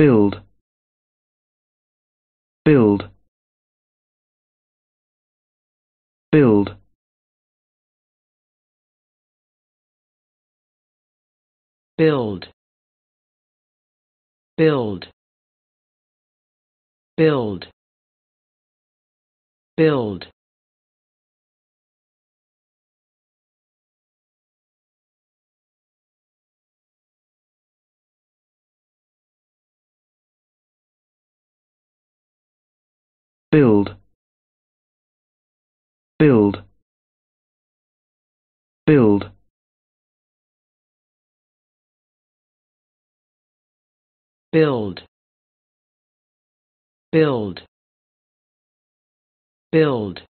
build build build build build build build build build build build build build